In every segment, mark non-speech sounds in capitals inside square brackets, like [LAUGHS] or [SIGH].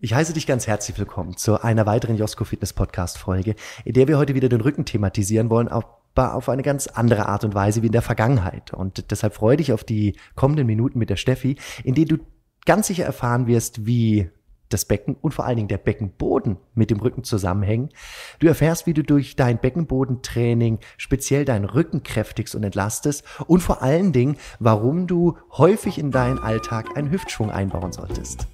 Ich heiße dich ganz herzlich willkommen zu einer weiteren Josko Fitness Podcast Folge, in der wir heute wieder den Rücken thematisieren wollen, aber auf eine ganz andere Art und Weise wie in der Vergangenheit. Und deshalb freue dich auf die kommenden Minuten mit der Steffi, in denen du ganz sicher erfahren wirst, wie das Becken und vor allen Dingen der Beckenboden mit dem Rücken zusammenhängen. Du erfährst, wie du durch dein Beckenbodentraining speziell deinen Rücken kräftigst und entlastest und vor allen Dingen, warum du häufig in deinen Alltag einen Hüftschwung einbauen solltest.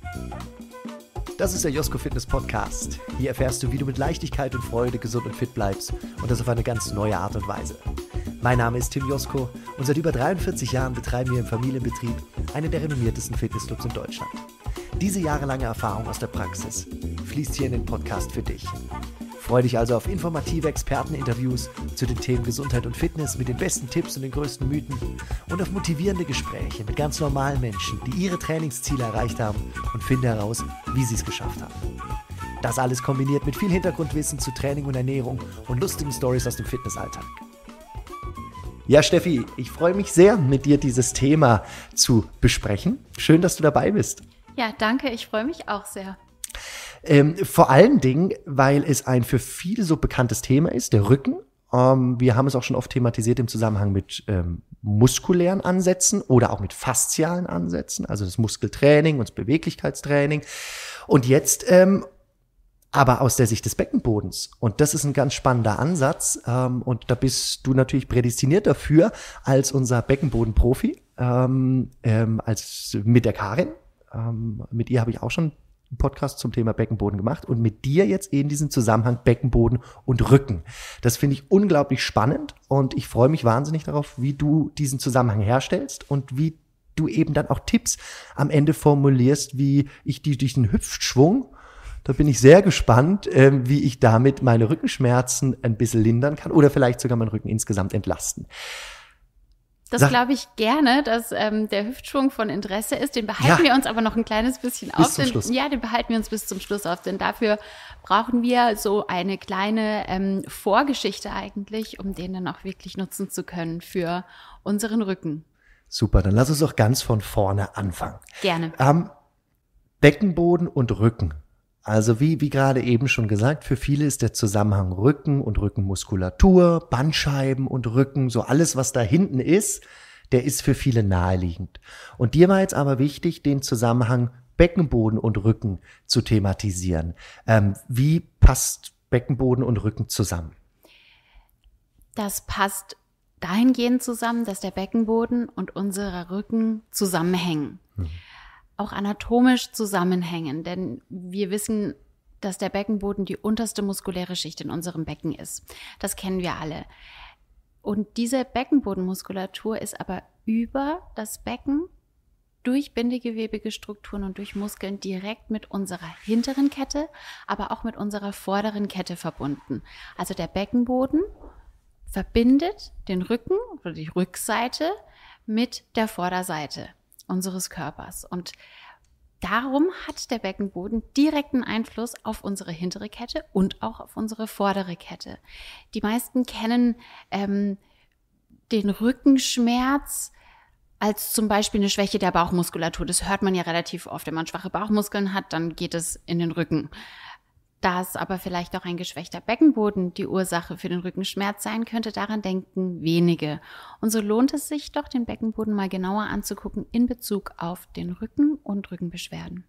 Das ist der Josko Fitness Podcast. Hier erfährst du, wie du mit Leichtigkeit und Freude gesund und fit bleibst und das auf eine ganz neue Art und Weise. Mein Name ist Tim Josko und seit über 43 Jahren betreiben wir im Familienbetrieb einen der renommiertesten Fitnessclubs in Deutschland. Diese jahrelange Erfahrung aus der Praxis fließt hier in den Podcast für dich. Freue dich also auf informative Experteninterviews zu den Themen Gesundheit und Fitness mit den besten Tipps und den größten Mythen und auf motivierende Gespräche mit ganz normalen Menschen, die ihre Trainingsziele erreicht haben und finde heraus, wie sie es geschafft haben. Das alles kombiniert mit viel Hintergrundwissen zu Training und Ernährung und lustigen Stories aus dem Fitnessalltag. Ja, Steffi, ich freue mich sehr, mit dir dieses Thema zu besprechen. Schön, dass du dabei bist. Ja, danke, ich freue mich auch sehr. Ähm, vor allen Dingen, weil es ein für viele so bekanntes Thema ist, der Rücken. Ähm, wir haben es auch schon oft thematisiert im Zusammenhang mit ähm, muskulären Ansätzen oder auch mit faszialen Ansätzen, also das Muskeltraining und das Beweglichkeitstraining. Und jetzt ähm, aber aus der Sicht des Beckenbodens. Und das ist ein ganz spannender Ansatz. Ähm, und da bist du natürlich prädestiniert dafür als unser Beckenbodenprofi, ähm, ähm, als mit der Karin. Ähm, mit ihr habe ich auch schon einen Podcast zum Thema Beckenboden gemacht und mit dir jetzt in diesem Zusammenhang Beckenboden und Rücken. Das finde ich unglaublich spannend und ich freue mich wahnsinnig darauf, wie du diesen Zusammenhang herstellst und wie du eben dann auch Tipps am Ende formulierst, wie ich die, diesen Hüpfschwung da bin ich sehr gespannt, äh, wie ich damit meine Rückenschmerzen ein bisschen lindern kann oder vielleicht sogar meinen Rücken insgesamt entlasten. Das glaube ich gerne, dass ähm, der Hüftschwung von Interesse ist. Den behalten ja. wir uns aber noch ein kleines bisschen bis auf. Zum denn, Schluss. Ja, den behalten wir uns bis zum Schluss auf, denn dafür brauchen wir so eine kleine ähm, Vorgeschichte eigentlich, um den dann auch wirklich nutzen zu können für unseren Rücken. Super, dann lass uns doch ganz von vorne anfangen. Gerne. Ähm, Beckenboden und Rücken. Also wie, wie gerade eben schon gesagt, für viele ist der Zusammenhang Rücken und Rückenmuskulatur, Bandscheiben und Rücken, so alles, was da hinten ist, der ist für viele naheliegend. Und dir war jetzt aber wichtig, den Zusammenhang Beckenboden und Rücken zu thematisieren. Ähm, wie passt Beckenboden und Rücken zusammen? Das passt dahingehend zusammen, dass der Beckenboden und unser Rücken zusammenhängen. Mhm auch anatomisch zusammenhängen, denn wir wissen, dass der Beckenboden die unterste muskuläre Schicht in unserem Becken ist. Das kennen wir alle. Und diese Beckenbodenmuskulatur ist aber über das Becken durch bindegewebige Strukturen und durch Muskeln direkt mit unserer hinteren Kette, aber auch mit unserer vorderen Kette verbunden. Also der Beckenboden verbindet den Rücken oder die Rückseite mit der Vorderseite unseres Körpers. Und darum hat der Beckenboden direkten Einfluss auf unsere hintere Kette und auch auf unsere vordere Kette. Die meisten kennen ähm, den Rückenschmerz als zum Beispiel eine Schwäche der Bauchmuskulatur. Das hört man ja relativ oft. Wenn man schwache Bauchmuskeln hat, dann geht es in den Rücken. Da es aber vielleicht auch ein geschwächter Beckenboden die Ursache für den Rückenschmerz sein könnte, daran denken wenige. Und so lohnt es sich doch, den Beckenboden mal genauer anzugucken in Bezug auf den Rücken und Rückenbeschwerden.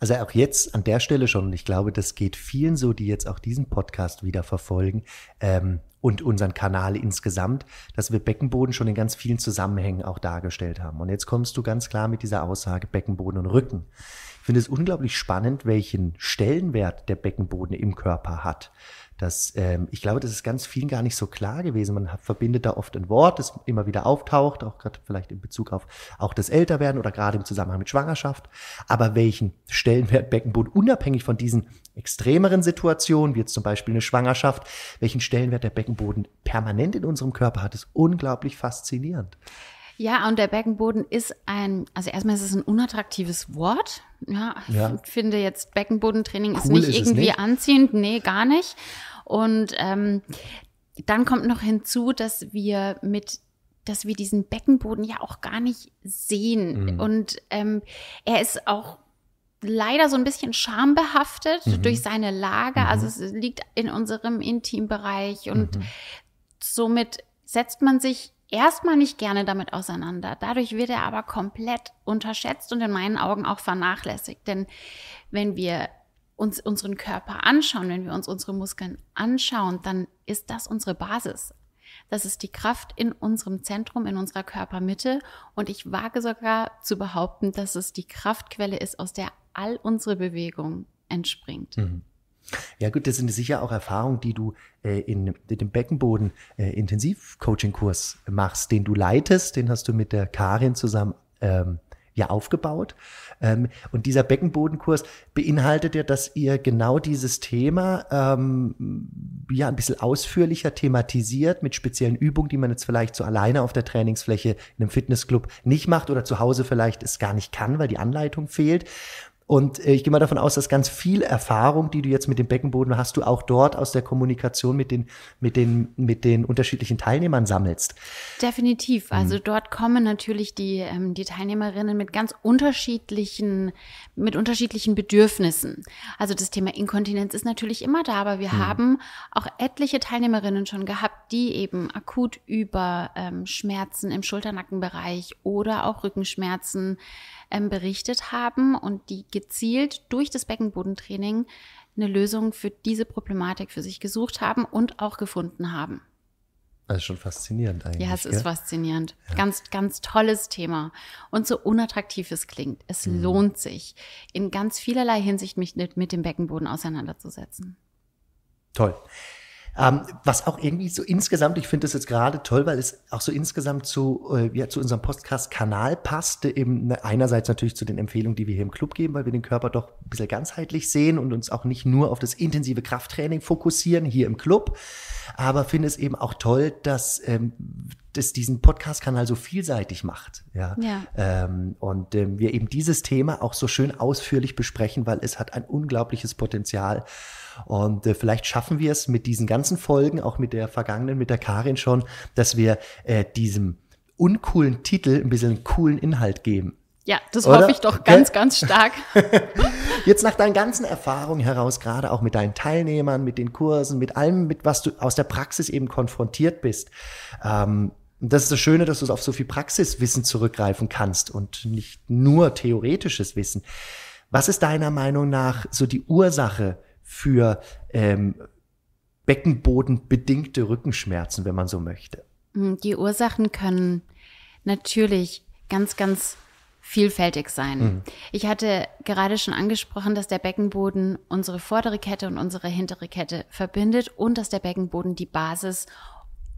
Also auch jetzt an der Stelle schon, ich glaube, das geht vielen so, die jetzt auch diesen Podcast wieder verfolgen ähm, und unseren Kanal insgesamt, dass wir Beckenboden schon in ganz vielen Zusammenhängen auch dargestellt haben. Und jetzt kommst du ganz klar mit dieser Aussage Beckenboden und Rücken finde es unglaublich spannend, welchen Stellenwert der Beckenboden im Körper hat. Das, ähm, ich glaube, das ist ganz vielen gar nicht so klar gewesen. Man hat, verbindet da oft ein Wort, das immer wieder auftaucht, auch gerade vielleicht in Bezug auf auch das Älterwerden oder gerade im Zusammenhang mit Schwangerschaft. Aber welchen Stellenwert Beckenboden unabhängig von diesen extremeren Situationen, wie jetzt zum Beispiel eine Schwangerschaft, welchen Stellenwert der Beckenboden permanent in unserem Körper hat, ist unglaublich faszinierend. Ja, und der Beckenboden ist ein, also erstmal ist es ein unattraktives Wort. Ja, ja. ich finde jetzt Beckenbodentraining cool ist nicht ist irgendwie nicht. anziehend, nee, gar nicht. Und ähm, dann kommt noch hinzu, dass wir mit dass wir diesen Beckenboden ja auch gar nicht sehen. Mhm. Und ähm, er ist auch leider so ein bisschen schambehaftet mhm. durch seine Lage. Mhm. Also es liegt in unserem Intimbereich und mhm. somit setzt man sich erstmal nicht gerne damit auseinander. Dadurch wird er aber komplett unterschätzt und in meinen Augen auch vernachlässigt. Denn wenn wir uns unseren Körper anschauen, wenn wir uns unsere Muskeln anschauen, dann ist das unsere Basis. Das ist die Kraft in unserem Zentrum, in unserer Körpermitte. Und ich wage sogar zu behaupten, dass es die Kraftquelle ist, aus der all unsere Bewegung entspringt. Mhm. Ja gut, das sind sicher auch Erfahrungen, die du äh, in, in, dem Beckenboden äh, Intensiv-Coaching-Kurs machst, den du leitest, den hast du mit der Karin zusammen ähm, ja aufgebaut. Ähm, und dieser Beckenbodenkurs beinhaltet ja, dass ihr genau dieses Thema ähm, ja ein bisschen ausführlicher thematisiert mit speziellen Übungen, die man jetzt vielleicht so alleine auf der Trainingsfläche in einem Fitnessclub nicht macht oder zu Hause vielleicht es gar nicht kann, weil die Anleitung fehlt. Und äh, ich gehe mal davon aus, dass ganz viel Erfahrung, die du jetzt mit dem Beckenboden hast, du auch dort aus der Kommunikation mit den, mit den, mit den unterschiedlichen Teilnehmern sammelst. Definitiv. Mhm. Also dort kommen natürlich die, ähm, die Teilnehmerinnen mit ganz unterschiedlichen, mit unterschiedlichen Bedürfnissen. Also das Thema Inkontinenz ist natürlich immer da, aber wir mhm. haben auch etliche Teilnehmerinnen schon gehabt, die eben akut über ähm, Schmerzen im Schulternackenbereich oder auch Rückenschmerzen ähm, berichtet haben und die gezielt durch das Beckenbodentraining eine Lösung für diese Problematik für sich gesucht haben und auch gefunden haben. Das ist schon faszinierend eigentlich. Ja, es ist faszinierend. Ja. Ganz, ganz tolles Thema. Und so unattraktiv es klingt, es mhm. lohnt sich, in ganz vielerlei Hinsicht mich mit, mit dem Beckenboden auseinanderzusetzen. Toll. Ähm, was auch irgendwie so insgesamt, ich finde es jetzt gerade toll, weil es auch so insgesamt zu, äh, ja, zu unserem Podcast-Kanal passte, eben ne, einerseits natürlich zu den Empfehlungen, die wir hier im Club geben, weil wir den Körper doch ein bisschen ganzheitlich sehen und uns auch nicht nur auf das intensive Krafttraining fokussieren hier im Club, aber finde es eben auch toll, dass ähm, das diesen Podcast-Kanal so vielseitig macht. Ja. ja. Ähm, und ähm, wir eben dieses Thema auch so schön ausführlich besprechen, weil es hat ein unglaubliches Potenzial. Und äh, vielleicht schaffen wir es mit diesen ganzen Folgen, auch mit der vergangenen, mit der Karin schon, dass wir äh, diesem uncoolen Titel ein bisschen coolen Inhalt geben. Ja, das Oder? hoffe ich doch ganz, okay. ganz stark. [LAUGHS] [LAUGHS] Jetzt nach deinen ganzen Erfahrungen heraus, gerade auch mit deinen Teilnehmern, mit den Kursen, mit allem, mit was du aus der Praxis eben konfrontiert bist, ähm, und das ist das Schöne, dass du auf so viel Praxiswissen zurückgreifen kannst und nicht nur theoretisches Wissen. Was ist deiner Meinung nach so die Ursache für ähm, beckenbodenbedingte Rückenschmerzen, wenn man so möchte? Hm, die Ursachen können natürlich ganz, ganz vielfältig sein. Mhm. Ich hatte gerade schon angesprochen, dass der Beckenboden unsere vordere Kette und unsere hintere Kette verbindet und dass der Beckenboden die Basis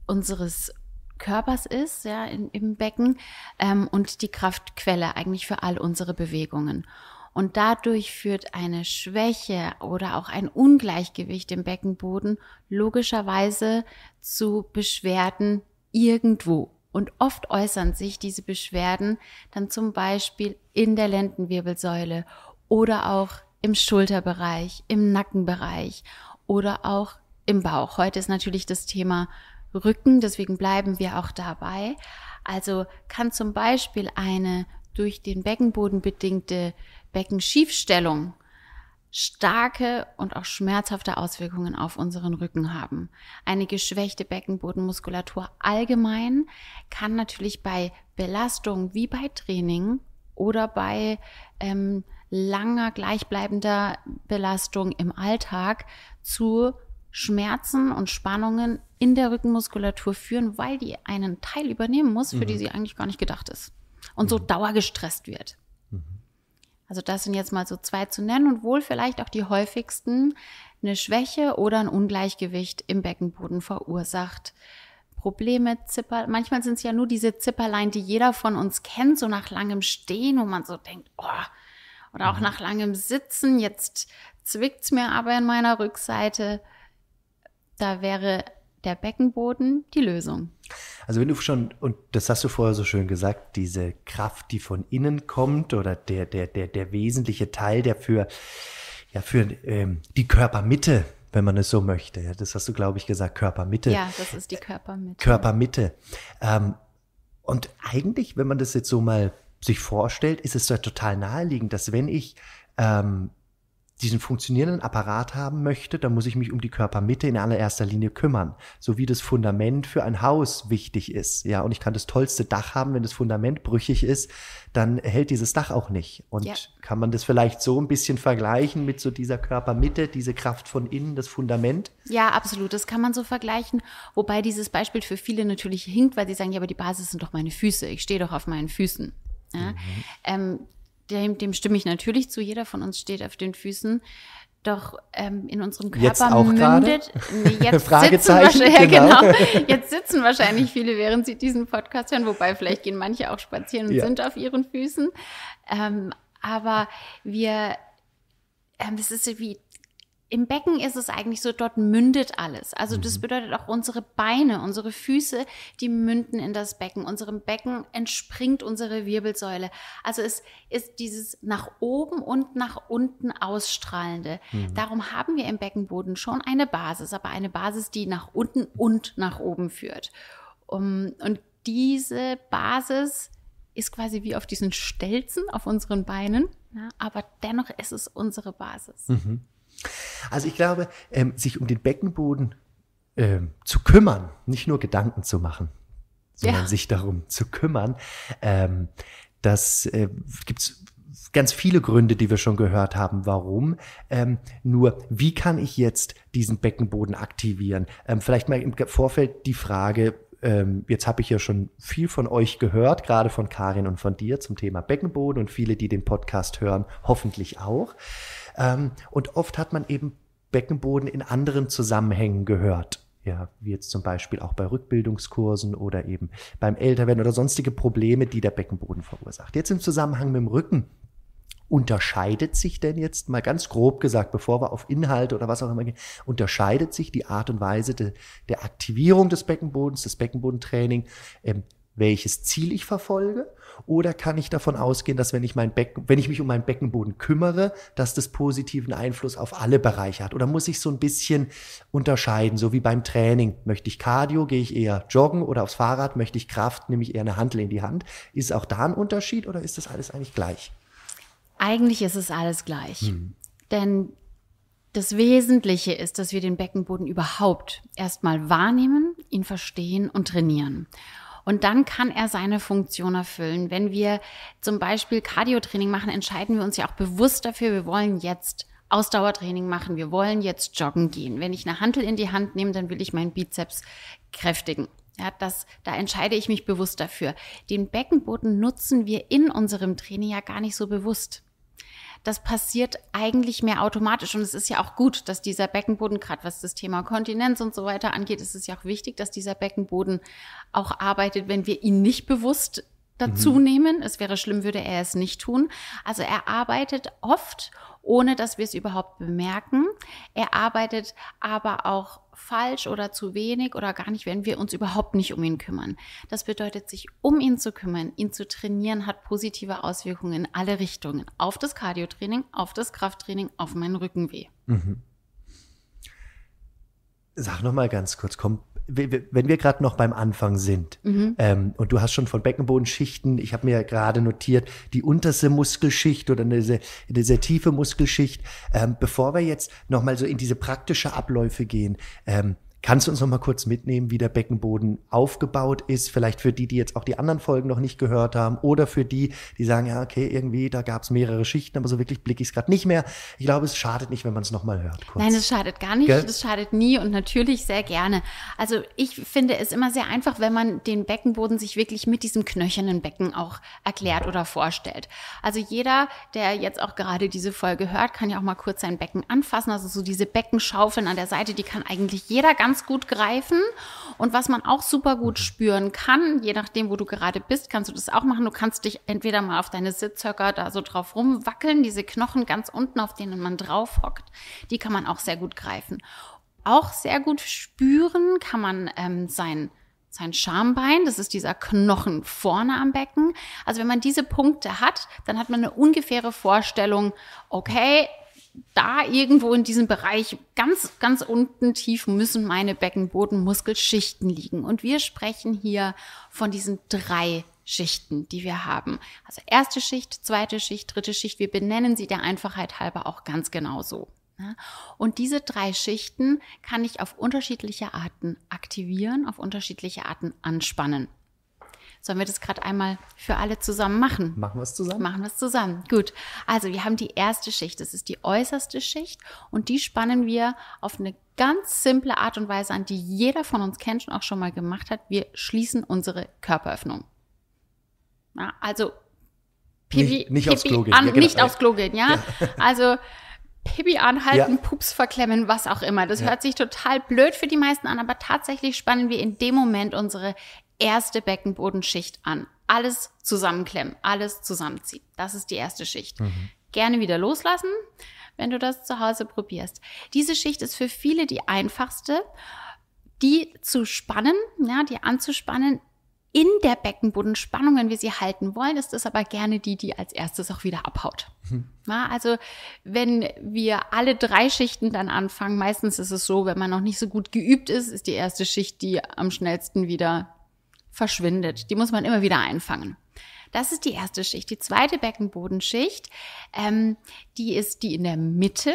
unseres Körpers ist, ja, in, im Becken ähm, und die Kraftquelle eigentlich für all unsere Bewegungen. Und dadurch führt eine Schwäche oder auch ein Ungleichgewicht im Beckenboden logischerweise zu Beschwerden irgendwo. Und oft äußern sich diese Beschwerden dann zum Beispiel in der Lendenwirbelsäule oder auch im Schulterbereich, im Nackenbereich oder auch im Bauch. Heute ist natürlich das Thema rücken. Deswegen bleiben wir auch dabei. Also kann zum Beispiel eine durch den Beckenboden bedingte Beckenschiefstellung starke und auch schmerzhafte Auswirkungen auf unseren Rücken haben. Eine geschwächte Beckenbodenmuskulatur allgemein kann natürlich bei Belastung wie bei Training oder bei ähm, langer gleichbleibender Belastung im Alltag zu Schmerzen und Spannungen in der Rückenmuskulatur führen, weil die einen Teil übernehmen muss, für mhm. die sie eigentlich gar nicht gedacht ist. Und so mhm. dauergestresst wird. Mhm. Also das sind jetzt mal so zwei zu nennen und wohl vielleicht auch die häufigsten eine Schwäche oder ein Ungleichgewicht im Beckenboden verursacht. Probleme, Zipper. Manchmal sind es ja nur diese Zipperlein, die jeder von uns kennt, so nach langem Stehen, wo man so denkt, oh, oder auch mhm. nach langem Sitzen, jetzt zwickt's mir aber in meiner Rückseite. Da wäre der Beckenboden die Lösung. Also wenn du schon, und das hast du vorher so schön gesagt, diese Kraft, die von innen kommt oder der, der, der, der wesentliche Teil, der für, ja, für ähm, die Körpermitte, wenn man es so möchte, ja, das hast du, glaube ich, gesagt, Körpermitte. Ja, das ist die Körpermitte. Körpermitte. Ähm, und eigentlich, wenn man das jetzt so mal sich vorstellt, ist es ja total naheliegend, dass wenn ich ähm, diesen funktionierenden Apparat haben möchte, dann muss ich mich um die Körpermitte in allererster Linie kümmern, so wie das Fundament für ein Haus wichtig ist. Ja, und ich kann das tollste Dach haben, wenn das Fundament brüchig ist, dann hält dieses Dach auch nicht. Und ja. kann man das vielleicht so ein bisschen vergleichen mit so dieser Körpermitte, diese Kraft von innen, das Fundament? Ja, absolut, das kann man so vergleichen, wobei dieses Beispiel für viele natürlich hinkt, weil sie sagen, ja, aber die Basis sind doch meine Füße, ich stehe doch auf meinen Füßen. Ja? Mhm. Ähm, dem, dem stimme ich natürlich zu. Jeder von uns steht auf den Füßen. Doch ähm, in unserem Körper jetzt auch mündet. Nee, [LAUGHS] jetzt, sitzen [LAUGHS] ja, genau. genau. jetzt sitzen wahrscheinlich viele, während sie diesen Podcast hören. Wobei vielleicht gehen manche auch spazieren und ja. sind auf ihren Füßen. Ähm, aber wir, ähm, es ist wie im Becken ist es eigentlich so, dort mündet alles. Also das mhm. bedeutet auch unsere Beine, unsere Füße, die münden in das Becken. Unserem Becken entspringt unsere Wirbelsäule. Also es ist dieses nach oben und nach unten ausstrahlende. Mhm. Darum haben wir im Beckenboden schon eine Basis, aber eine Basis, die nach unten und nach oben führt. Um, und diese Basis ist quasi wie auf diesen Stelzen auf unseren Beinen, ja, aber dennoch ist es unsere Basis. Mhm. Also ich glaube, ähm, sich um den Beckenboden ähm, zu kümmern, nicht nur Gedanken zu machen, sondern ja. sich darum zu kümmern, ähm, das äh, es ganz viele Gründe, die wir schon gehört haben, warum. Ähm, nur, wie kann ich jetzt diesen Beckenboden aktivieren? Ähm, vielleicht mal im Vorfeld die Frage, ähm, jetzt habe ich ja schon viel von euch gehört, gerade von Karin und von dir zum Thema Beckenboden und viele, die den Podcast hören, hoffentlich auch. Ähm, und oft hat man eben Beckenboden in anderen Zusammenhängen gehört. Ja, wie jetzt zum Beispiel auch bei Rückbildungskursen oder eben beim Älterwerden oder sonstige Probleme, die der Beckenboden verursacht. Jetzt im Zusammenhang mit dem Rücken unterscheidet sich denn jetzt mal ganz grob gesagt, bevor wir auf Inhalte oder was auch immer gehen, unterscheidet sich die Art und Weise de, der Aktivierung des Beckenbodens, des Beckenbodentraining, ähm, welches Ziel ich verfolge oder kann ich davon ausgehen, dass wenn ich, mein Becken, wenn ich mich um meinen Beckenboden kümmere, dass das positiven Einfluss auf alle Bereiche hat? Oder muss ich so ein bisschen unterscheiden, so wie beim Training? Möchte ich Cardio, gehe ich eher joggen oder aufs Fahrrad? Möchte ich Kraft, nehme ich eher eine Handel in die Hand? Ist auch da ein Unterschied oder ist das alles eigentlich gleich? Eigentlich ist es alles gleich. Hm. Denn das Wesentliche ist, dass wir den Beckenboden überhaupt erstmal wahrnehmen, ihn verstehen und trainieren. Und dann kann er seine Funktion erfüllen. Wenn wir zum Beispiel Cardiotraining machen, entscheiden wir uns ja auch bewusst dafür, wir wollen jetzt Ausdauertraining machen, wir wollen jetzt joggen gehen. Wenn ich eine Hantel in die Hand nehme, dann will ich meinen Bizeps kräftigen. Ja, das, da entscheide ich mich bewusst dafür. Den Beckenboden nutzen wir in unserem Training ja gar nicht so bewusst das passiert eigentlich mehr automatisch. Und es ist ja auch gut, dass dieser Beckenboden, gerade was das Thema Kontinenz und so weiter angeht, ist es ja auch wichtig, dass dieser Beckenboden auch arbeitet, wenn wir ihn nicht bewusst dazu mhm. nehmen. Es wäre schlimm, würde er es nicht tun. Also er arbeitet oft, ohne dass wir es überhaupt bemerken. Er arbeitet aber auch falsch oder zu wenig oder gar nicht, wenn wir uns überhaupt nicht um ihn kümmern. Das bedeutet, sich um ihn zu kümmern, ihn zu trainieren, hat positive Auswirkungen in alle Richtungen. Auf das Cardiotraining, auf das Krafttraining, auf meinen Rückenweh. Mhm. Sag nochmal ganz kurz, kommt wenn wir gerade noch beim Anfang sind mhm. ähm, und du hast schon von Beckenbodenschichten, ich habe mir gerade notiert, die unterste Muskelschicht oder eine sehr, eine sehr tiefe Muskelschicht, ähm, bevor wir jetzt nochmal so in diese praktische Abläufe gehen, ähm, Kannst du uns noch mal kurz mitnehmen, wie der Beckenboden aufgebaut ist? Vielleicht für die, die jetzt auch die anderen Folgen noch nicht gehört haben oder für die, die sagen, ja, okay, irgendwie, da gab es mehrere Schichten, aber so wirklich blicke ich es gerade nicht mehr. Ich glaube, es schadet nicht, wenn man es noch mal hört. Kurz. Nein, es schadet gar nicht. Es schadet nie und natürlich sehr gerne. Also ich finde es immer sehr einfach, wenn man den Beckenboden sich wirklich mit diesem knöchernen Becken auch erklärt oder vorstellt. Also jeder, der jetzt auch gerade diese Folge hört, kann ja auch mal kurz sein Becken anfassen. Also so diese Beckenschaufeln an der Seite, die kann eigentlich jeder ganz ganz gut greifen. Und was man auch super gut mhm. spüren kann, je nachdem, wo du gerade bist, kannst du das auch machen. Du kannst dich entweder mal auf deine Sitzhöcker da so drauf rumwackeln, diese Knochen ganz unten, auf denen man drauf hockt, die kann man auch sehr gut greifen. Auch sehr gut spüren kann man ähm, sein sein Schambein, das ist dieser Knochen vorne am Becken. Also wenn man diese Punkte hat, dann hat man eine ungefähre Vorstellung, okay, da irgendwo in diesem Bereich ganz, ganz unten tief müssen meine Beckenbodenmuskelschichten liegen. Und wir sprechen hier von diesen drei Schichten, die wir haben. Also erste Schicht, zweite Schicht, dritte Schicht. Wir benennen sie der Einfachheit halber auch ganz genau so. Und diese drei Schichten kann ich auf unterschiedliche Arten aktivieren, auf unterschiedliche Arten anspannen. Sollen wir das gerade einmal für alle zusammen machen? Machen wir es zusammen? Machen wir es zusammen. Gut. Also wir haben die erste Schicht. Das ist die äußerste Schicht und die spannen wir auf eine ganz simple Art und Weise an, die jeder von uns kennt und auch schon mal gemacht hat. Wir schließen unsere Körperöffnung. Na, also Pipi, nicht, nicht, Pipi aufs, Klo gehen. An, ja, genau. nicht aufs Klo gehen. ja. ja. Also Pipi anhalten, ja. Pups verklemmen, was auch immer. Das ja. hört sich total blöd für die meisten an, aber tatsächlich spannen wir in dem Moment unsere erste Beckenbodenschicht an. Alles zusammenklemmen, alles zusammenziehen. Das ist die erste Schicht. Mhm. Gerne wieder loslassen, wenn du das zu Hause probierst. Diese Schicht ist für viele die einfachste, die zu spannen, ja, die anzuspannen, in der Beckenbodenspannung, wenn wir sie halten wollen, ist das aber gerne die, die als erstes auch wieder abhaut. Mhm. Ja, also wenn wir alle drei Schichten dann anfangen, meistens ist es so, wenn man noch nicht so gut geübt ist, ist die erste Schicht die am schnellsten wieder verschwindet. Die muss man immer wieder einfangen. Das ist die erste Schicht. Die zweite Beckenbodenschicht, ähm, die ist die in der Mitte.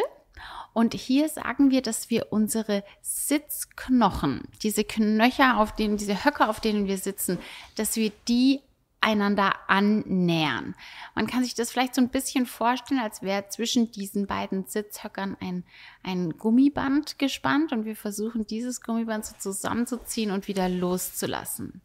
Und hier sagen wir, dass wir unsere Sitzknochen, diese Knöcher, auf denen, diese Höcker, auf denen wir sitzen, dass wir die einander annähern. Man kann sich das vielleicht so ein bisschen vorstellen, als wäre zwischen diesen beiden Sitzhöckern ein, ein Gummiband gespannt und wir versuchen dieses Gummiband so zusammenzuziehen und wieder loszulassen.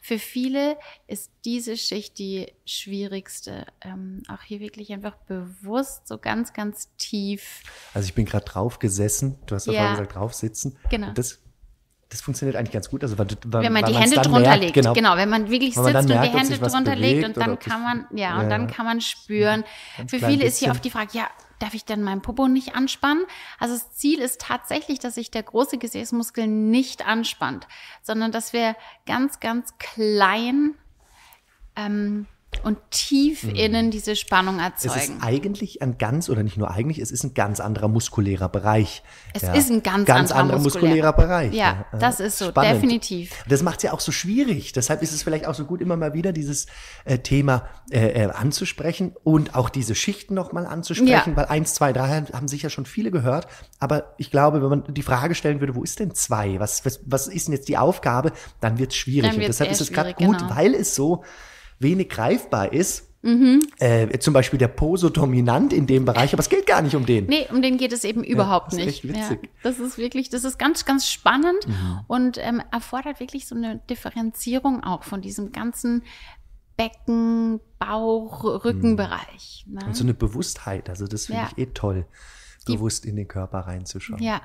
Für viele ist diese Schicht die schwierigste. Ähm, auch hier wirklich einfach bewusst, so ganz, ganz tief. Also ich bin gerade drauf gesessen. Du hast ja vorhin gesagt, drauf sitzen. Genau. das das funktioniert eigentlich ganz gut. Also, weil, wenn man die Hände drunter merkt, legt, genau. genau. wenn man wirklich wenn man sitzt und merkt, die Hände drunter legt und dann kann man, ja, ja, und dann kann man spüren. Für viele ist hier oft die Frage, ja, darf ich denn meinen Popo nicht anspannen? Also das Ziel ist tatsächlich, dass sich der große Gesäßmuskel nicht anspannt, sondern dass wir ganz, ganz klein ähm, und tief mhm. innen diese Spannung erzeugen. Es ist eigentlich ein ganz, oder nicht nur eigentlich, es ist ein ganz anderer muskulärer Bereich. Es ja. ist ein ganz, ganz anderer, anderer muskulärer, muskulärer, Bereich. Ja, ja, das ist so, Spannend. definitiv. Das macht es ja auch so schwierig. Deshalb ist es vielleicht auch so gut, immer mal wieder dieses äh, Thema äh, äh anzusprechen und auch diese Schichten nochmal anzusprechen, ja. weil eins, zwei, drei haben sicher schon viele gehört. Aber ich glaube, wenn man die Frage stellen würde, wo ist denn zwei? Was, was, was ist denn jetzt die Aufgabe? Dann wird es schwierig. Und deshalb ist es gerade gut, genau. weil es so wenig greifbar ist. Mhm. Äh, zum Beispiel der Poso dominant in dem Bereich, aber es geht gar nicht um den. Nee, um den geht es eben überhaupt ja, das ist nicht. Echt witzig. Ja, das ist wirklich, das ist ganz, ganz spannend mhm. und ähm, erfordert wirklich so eine Differenzierung auch von diesem ganzen Becken, Bauch, Rückenbereich. Ne? Und so eine Bewusstheit, also das finde ja. ich eh toll bewusst in den Körper reinzuschauen. Ja,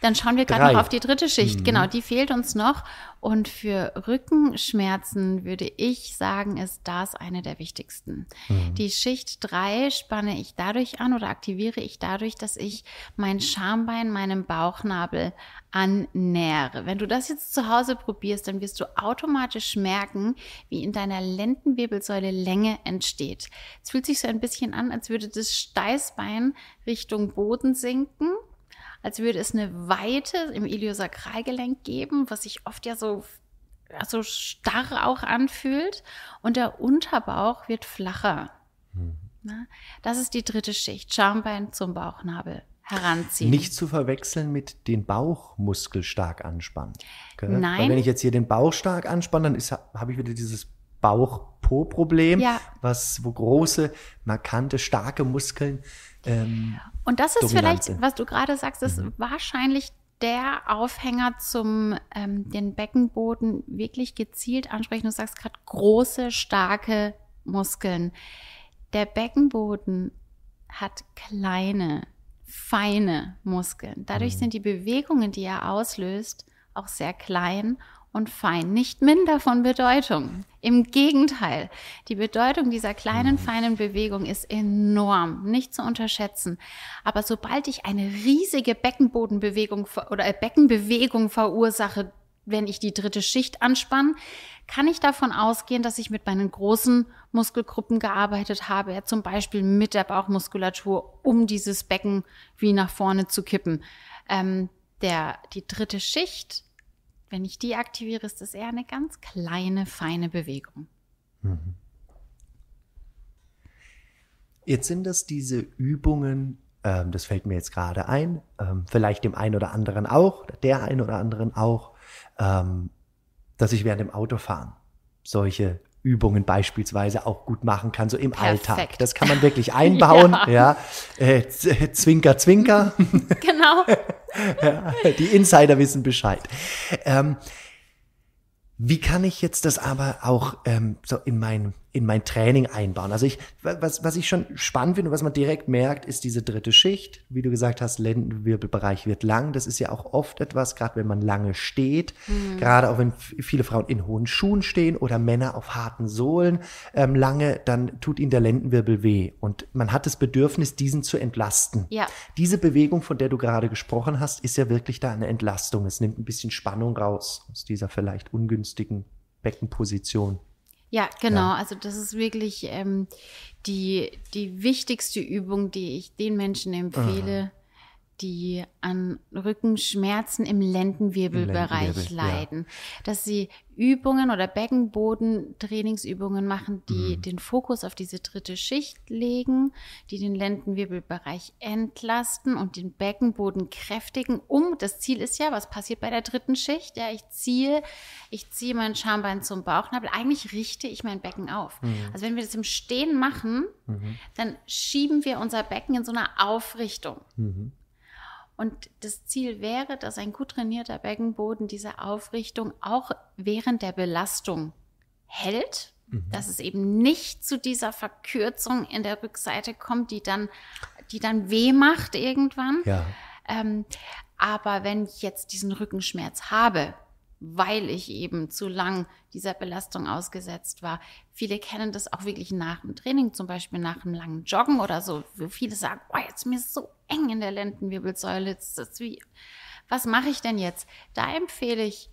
dann schauen wir gerade noch auf die dritte Schicht. Mhm. Genau, die fehlt uns noch. Und für Rückenschmerzen würde ich sagen, ist das eine der wichtigsten. Mhm. Die Schicht 3 spanne ich dadurch an oder aktiviere ich dadurch, dass ich mein Schambein meinem Bauchnabel annähere. Wenn du das jetzt zu Hause probierst, dann wirst du automatisch merken, wie in deiner Lendenwirbelsäule Länge entsteht. Es fühlt sich so ein bisschen an, als würde das Steißbein Richtung Boden sinken als würde es eine Weite im Iliosakralgelenk geben, was sich oft ja so ja, so starr auch anfühlt und der Unterbauch wird flacher. Mhm. Na, das ist die dritte Schicht, Schambein zum Bauchnabel heranziehen. Nicht zu verwechseln mit den Bauchmuskel stark anspannen. Okay? Nein. Weil wenn ich jetzt hier den Bauch stark anspanne, dann habe ich wieder dieses Bauch-Po-Problem, ja. wo große, markante, starke Muskeln ähm, und das ist Dominante. vielleicht, was du gerade sagst, ist mhm. wahrscheinlich der Aufhänger zum ähm, den Beckenboden wirklich gezielt ansprechen. Du sagst gerade große, starke Muskeln. Der Beckenboden hat kleine, feine Muskeln. Dadurch mhm. sind die Bewegungen, die er auslöst, auch sehr klein und fein nicht minder von Bedeutung. Im Gegenteil, die Bedeutung dieser kleinen, mhm. feinen Bewegung ist enorm, nicht zu unterschätzen. Aber sobald ich eine riesige Beckenbodenbewegung oder äh, Beckenbewegung verursache, wenn ich die dritte Schicht anspanne, kann ich davon ausgehen, dass ich mit meinen großen Muskelgruppen gearbeitet habe, zum Beispiel mit der Bauchmuskulatur, um dieses Becken wie nach vorne zu kippen. Ähm, der, die dritte Schicht wenn ich die aktiviere, ist das eher eine ganz kleine, feine Bewegung. Mhm. Jetzt sind das diese Übungen, ähm, das fällt mir jetzt gerade ein, ähm, vielleicht dem einen oder anderen auch, der einen oder anderen auch, ähm, dass ich während dem Autofahren solche Übungen beispielsweise auch gut machen kann, so im Perfekt. Alltag. Das kann man wirklich einbauen. [LAUGHS] ja. ja. Äh, äh zwinker, zwinker. [LAUGHS] Genau. [LAUGHS] ja, die Insider wissen Bescheid. Ähm, wie kann ich jetzt das aber auch ähm, so in meinem in mein Training einbauen. Also ich, was, was ich schon spannend finde und was man direkt merkt, ist diese dritte Schicht. Wie du gesagt hast, Lendenwirbelbereich wird lang. Das ist ja auch oft etwas, gerade wenn man lange steht, mhm. gerade auch wenn viele Frauen in hohen Schuhen stehen oder Männer auf harten Sohlen ähm, lange, dann tut ihnen der Lendenwirbel weh. Und man hat das Bedürfnis, diesen zu entlasten. Ja. Diese Bewegung, von der du gerade gesprochen hast, ist ja wirklich da eine Entlastung. Es nimmt ein bisschen Spannung raus aus dieser vielleicht ungünstigen Beckenposition. Ja, genau. Ja. Also das ist wirklich ähm, die, die wichtigste Übung, die ich den Menschen empfehle. Aha die an Rückenschmerzen im Lendenwirbelbereich Lendenwirbel, leiden, ja. dass sie Übungen oder Beckenboden-Trainingsübungen machen, die mhm. den Fokus auf diese dritte Schicht legen, die den Lendenwirbelbereich entlasten und den Beckenboden kräftigen. Um das Ziel ist ja, was passiert bei der dritten Schicht? Ja, ich ziehe, ich ziehe mein Schambein zum Bauchnabel. Eigentlich richte ich mein Becken auf. Mhm. Also wenn wir das im Stehen machen, mhm. dann schieben wir unser Becken in so einer Aufrichtung. Mhm. Und das Ziel wäre, dass ein gut trainierter Beckenboden diese Aufrichtung auch während der Belastung hält, mhm. dass es eben nicht zu dieser Verkürzung in der Rückseite kommt, die dann, die dann weh macht irgendwann. Ja. Ähm, aber wenn ich jetzt diesen Rückenschmerz habe, weil ich eben zu lang dieser Belastung ausgesetzt war. Viele kennen das auch wirklich nach dem Training, zum Beispiel nach einem langen Joggen oder so, wo viele sagen, oh, jetzt ist mir so eng in der Lendenwirbelsäule, jetzt ist wie, was mache ich denn jetzt? Da empfehle ich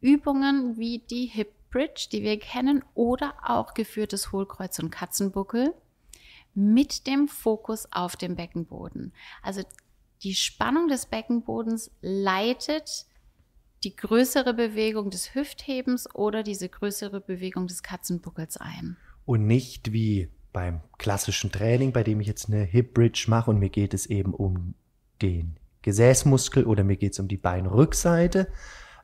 Übungen wie die Hip Bridge, die wir kennen, oder auch geführtes Hohlkreuz und Katzenbuckel mit dem Fokus auf dem Beckenboden. Also die Spannung des Beckenbodens leitet die größere Bewegung des Hüfthebens oder diese größere Bewegung des Katzenbuckels ein. Und nicht wie beim klassischen Training, bei dem ich jetzt eine Hip Bridge mache und mir geht es eben um den Gesäßmuskel oder mir geht es um die Beinrückseite.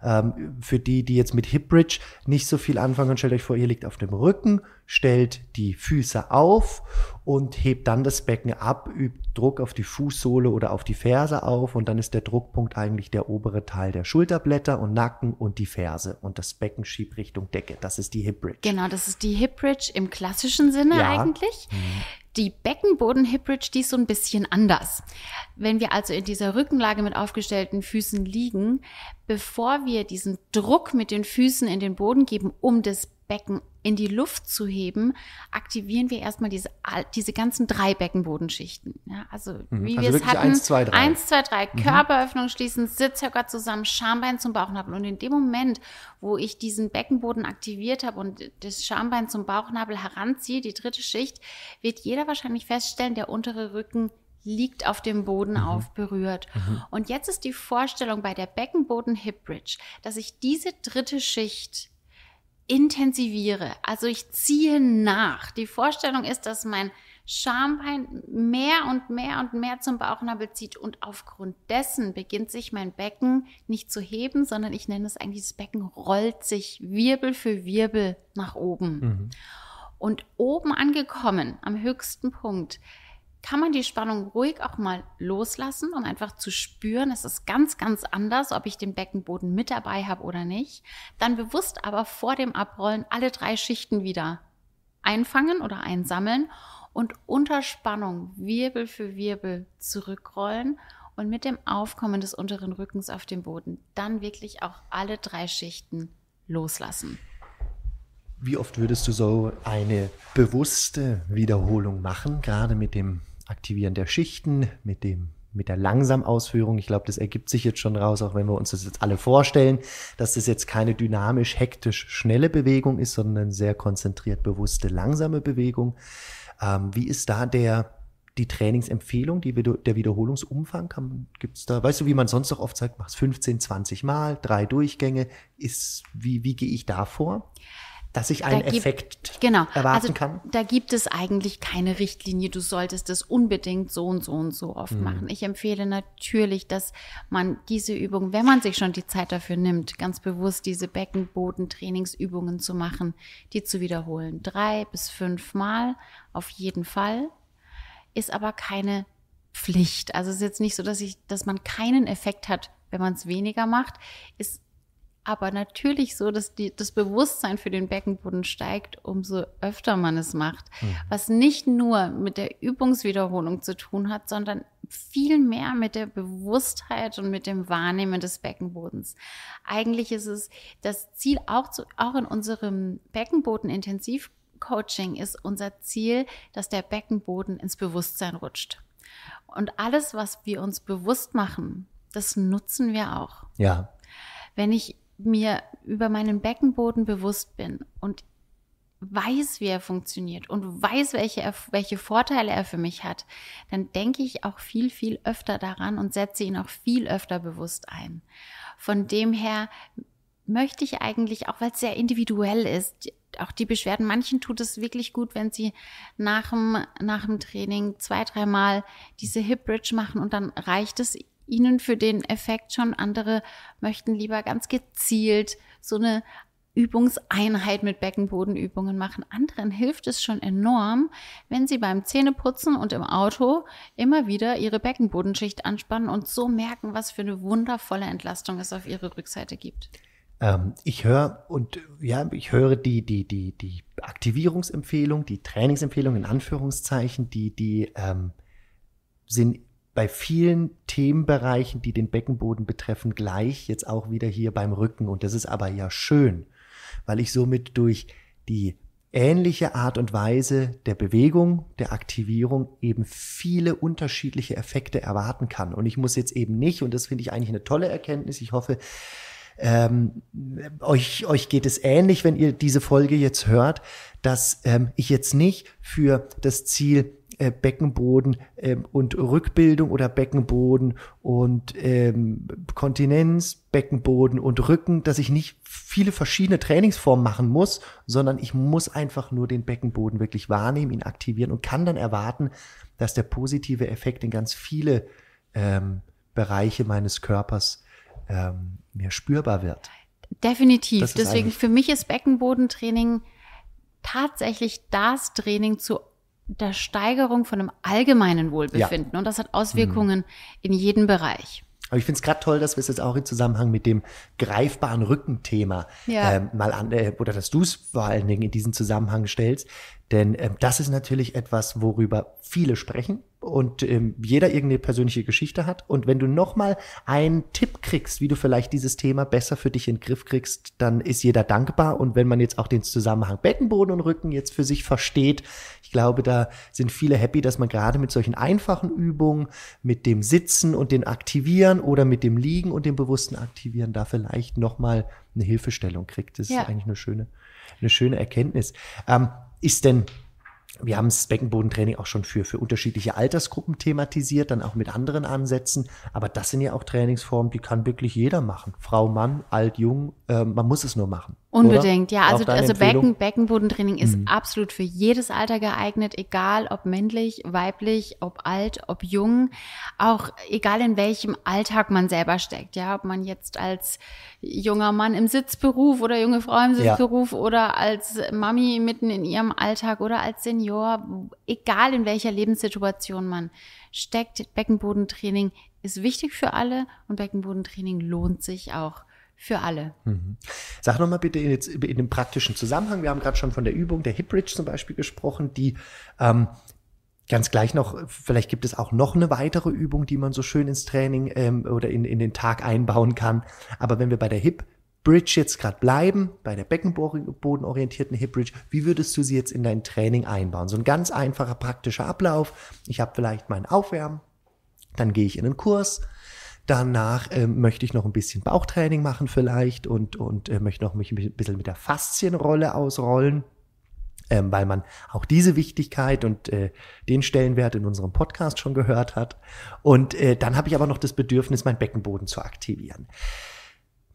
Ähm, für die, die jetzt mit Hip Bridge nicht so viel anfangen, stellt euch vor, ihr liegt auf dem Rücken, stellt die Füße auf und hebt dann das Becken ab, übt Druck auf die Fußsohle oder auf die Ferse auf und dann ist der Druckpunkt eigentlich der obere Teil der Schulterblätter und Nacken und die Ferse und das Becken schiebt Richtung Decke. Das ist die Hip Bridge. Genau, das ist die Hip Bridge im klassischen Sinne ja. eigentlich. Hm. Die Beckenboden-Hip-Bridge, die ist so ein bisschen anders. Wenn wir also in dieser Rückenlage mit aufgestellten Füßen liegen, bevor wir diesen Druck mit den Füßen in den Boden geben, um das Becken in die Luft zu heben, aktivieren wir erstmal diese, diese ganzen drei Beckenbodenschichten. Ja, also mhm. wie also wir es hatten, eins, zwei, drei, eins, zwei, drei mhm. Körperöffnung schließen, Sitzhöcker zusammen, Schambein zum Bauchnabel. Und in dem Moment, wo ich diesen Beckenboden aktiviert habe und das Schambein zum Bauchnabel heranziehe, die dritte Schicht, wird jeder wahrscheinlich feststellen, der untere Rücken liegt auf dem Boden mhm. auf, berührt. Mhm. Und jetzt ist die Vorstellung bei der Beckenboden-Hip-Bridge, dass ich diese dritte Schicht intensiviere. Also ich ziehe nach. Die Vorstellung ist, dass mein Schambein mehr und mehr und mehr zum Bauchnabel zieht und aufgrund dessen beginnt sich mein Becken nicht zu heben, sondern ich nenne es eigentlich, das Becken rollt sich Wirbel für Wirbel nach oben. Mhm. Und oben angekommen, am höchsten Punkt, kann man die Spannung ruhig auch mal loslassen, um einfach zu spüren, es ist ganz, ganz anders, ob ich den Beckenboden mit dabei habe oder nicht. Dann bewusst aber vor dem Abrollen alle drei Schichten wieder einfangen oder einsammeln und unter Spannung Wirbel für Wirbel zurückrollen und mit dem Aufkommen des unteren Rückens auf dem Boden dann wirklich auch alle drei Schichten loslassen. Wie oft würdest du so eine bewusste Wiederholung machen, gerade mit dem Aktivieren der Schichten mit dem mit der langsamen Ausführung. Ich glaube, das ergibt sich jetzt schon raus, auch wenn wir uns das jetzt alle vorstellen, dass das jetzt keine dynamisch, hektisch, schnelle Bewegung ist, sondern sehr konzentriert, bewusste, langsame Bewegung. Ähm, wie ist da der, die Trainingsempfehlung, die, der Wiederholungsumfang? Gibt es da, weißt du, wie man sonst auch oft sagt, mach's 15, 20 Mal, drei Durchgänge. Ist, wie, wie gehe ich da vor? dass ich einen da Effekt genau, erwarten also, kann? Da gibt es eigentlich keine Richtlinie. Du solltest es unbedingt so und so und so oft mhm. machen. Ich empfehle natürlich, dass man diese Übung, wenn man sich schon die Zeit dafür nimmt, ganz bewusst diese Beckenboden-Trainingsübungen zu machen, die zu wiederholen. Drei bis fünf Mal auf jeden Fall. Ist aber keine Pflicht. Also es ist jetzt nicht so, dass ich, dass man keinen Effekt hat, wenn man es weniger macht. Ist aber natürlich so, dass die, das Bewusstsein für den Beckenboden steigt, umso öfter man es macht. Mhm. Was nicht nur mit der Übungswiederholung zu tun hat, sondern viel mehr mit der Bewusstheit und mit dem Wahrnehmen des Beckenbodens. Eigentlich ist es das Ziel auch, zu, auch in unserem Beckenboden-Intensivcoaching ist unser Ziel, dass der Beckenboden ins Bewusstsein rutscht. Und alles, was wir uns bewusst machen, das nutzen wir auch. Ja. Wenn ich mir über meinen Beckenboden bewusst bin und weiß, wie er funktioniert und weiß, welche, welche Vorteile er für mich hat, dann denke ich auch viel, viel öfter daran und setze ihn auch viel öfter bewusst ein. Von dem her möchte ich eigentlich, auch weil es sehr individuell ist, auch die Beschwerden, manchen tut es wirklich gut, wenn sie nach dem, nach dem Training zwei, dreimal diese Hip Bridge machen und dann reicht es ihnen für den Effekt schon. Andere möchten lieber ganz gezielt so eine Übungseinheit mit Beckenbodenübungen machen. Anderen hilft es schon enorm, wenn sie beim Zähneputzen und im Auto immer wieder ihre Beckenbodenschicht anspannen und so merken, was für eine wundervolle Entlastung es auf ihre Rückseite gibt. Ähm, ich höre und ja, ich höre die, die, die, die Aktivierungsempfehlung, die Trainingsempfehlung in Anführungszeichen, die, die ähm, sind bei vielen Themenbereichen, die den Beckenboden betreffen, gleich jetzt auch wieder hier beim Rücken. Und das ist aber ja schön, weil ich somit durch die ähnliche Art und Weise der Bewegung, der Aktivierung eben viele unterschiedliche Effekte erwarten kann. Und ich muss jetzt eben nicht, und das finde ich eigentlich eine tolle Erkenntnis, ich hoffe, ähm, euch, euch geht es ähnlich, wenn ihr diese Folge jetzt hört, dass ähm, ich jetzt nicht für das Ziel äh, Beckenboden ähm, und Rückbildung oder Beckenboden und ähm, Kontinenz, Beckenboden und Rücken, dass ich nicht viele verschiedene Trainingsformen machen muss, sondern ich muss einfach nur den Beckenboden wirklich wahrnehmen, ihn aktivieren und kann dann erwarten, dass der positive Effekt in ganz viele ähm, Bereiche meines Körpers ähm, mir spürbar wird. Definitiv. Deswegen für mich ist Beckenbodentraining tatsächlich das Training zu der Steigerung von einem allgemeinen Wohlbefinden. Ja. Und das hat Auswirkungen mhm. in jedem Bereich. Aber ich finde es gerade toll, dass wir es jetzt auch im Zusammenhang mit dem greifbaren Rückenthema ja. ähm, mal an, äh, oder dass du es vor allen Dingen in diesen Zusammenhang stellst. Denn ähm, das ist natürlich etwas, worüber viele sprechen, und ähm, jeder irgendeine persönliche Geschichte hat. Und wenn du nochmal einen Tipp kriegst, wie du vielleicht dieses Thema besser für dich in den Griff kriegst, dann ist jeder dankbar. Und wenn man jetzt auch den Zusammenhang Beckenboden und Rücken jetzt für sich versteht, ich glaube, da sind viele happy, dass man gerade mit solchen einfachen Übungen, mit dem Sitzen und dem Aktivieren oder mit dem Liegen und dem bewussten Aktivieren da vielleicht nochmal eine Hilfestellung kriegt. Das ja. ist eigentlich eine schöne, eine schöne Erkenntnis. Ähm, ist denn wir haben das Beckenbodentraining auch schon für, für unterschiedliche Altersgruppen thematisiert, dann auch mit anderen Ansätzen. Aber das sind ja auch Trainingsformen, die kann wirklich jeder machen. Frau, Mann, alt, jung, äh, man muss es nur machen. Unbedingt, Oder? ja. Also, also Becken, Beckenbodentraining ist mhm. absolut für jedes Alter geeignet, egal ob männlich, weiblich, ob alt, ob jung, auch egal in welchem Alltag man selber steckt, ja, ob man jetzt als junger Mann im Sitzberuf oder junge Frau im Sitzberuf ja. oder als Mami mitten in ihrem Alltag oder als Senior, egal in welcher Lebenssituation man steckt, Beckenbodentraining ist wichtig für alle und Beckenbodentraining lohnt sich auch für alle. Mhm. Sag nochmal bitte jetzt in dem praktischen Zusammenhang, wir haben gerade schon von der Übung der Hip Bridge zum Beispiel gesprochen, die ähm, ganz gleich noch, vielleicht gibt es auch noch eine weitere Übung, die man so schön ins Training ähm, oder in, in den Tag einbauen kann. Aber wenn wir bei der Hip Bridge jetzt gerade bleiben, bei der beckenbodenorientierten Hip Bridge, wie würdest du sie jetzt in dein Training einbauen? So ein ganz einfacher praktischer Ablauf. Ich habe vielleicht meinen Aufwärmen, dann gehe ich in einen Kurs, Danach ähm, möchte ich noch ein bisschen Bauchtraining machen vielleicht und, und äh, möchte noch mich ein bisschen mit der Faszienrolle ausrollen. Ähm, weil man auch diese Wichtigkeit und äh, den Stellenwert in unserem Podcast schon gehört hat. Und äh, dann habe ich aber noch das Bedürfnis, meinen Beckenboden zu aktivieren.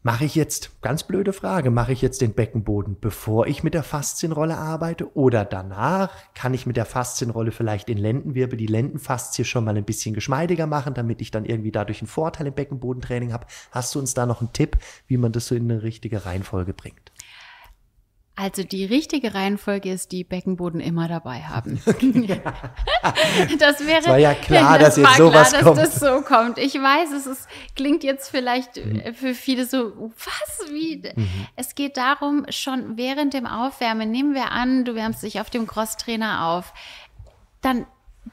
Mache ich jetzt, ganz blöde Frage, mache ich jetzt den Beckenboden, bevor ich mit der Faszienrolle arbeite oder danach? Kann ich mit der Faszienrolle vielleicht den Lendenwirbel, die Lendenfaszie schon mal ein bisschen geschmeidiger machen, damit ich dann irgendwie dadurch einen Vorteil im Beckenbodentraining habe? Hast du uns da noch einen Tipp, wie man das so in eine richtige Reihenfolge bringt? Also die richtige Reihenfolge ist die Beckenboden immer dabei haben. [LAUGHS] [LAUGHS] das wäre das war ja klar, das dass jetzt sowas klar, kommt. dass das so kommt. Ich weiß, es ist, klingt jetzt vielleicht äh, mhm. für viele so oh, was wie mhm. es geht darum schon während dem Aufwärmen nehmen wir an, du wärmst dich auf dem Crosstrainer auf. Dann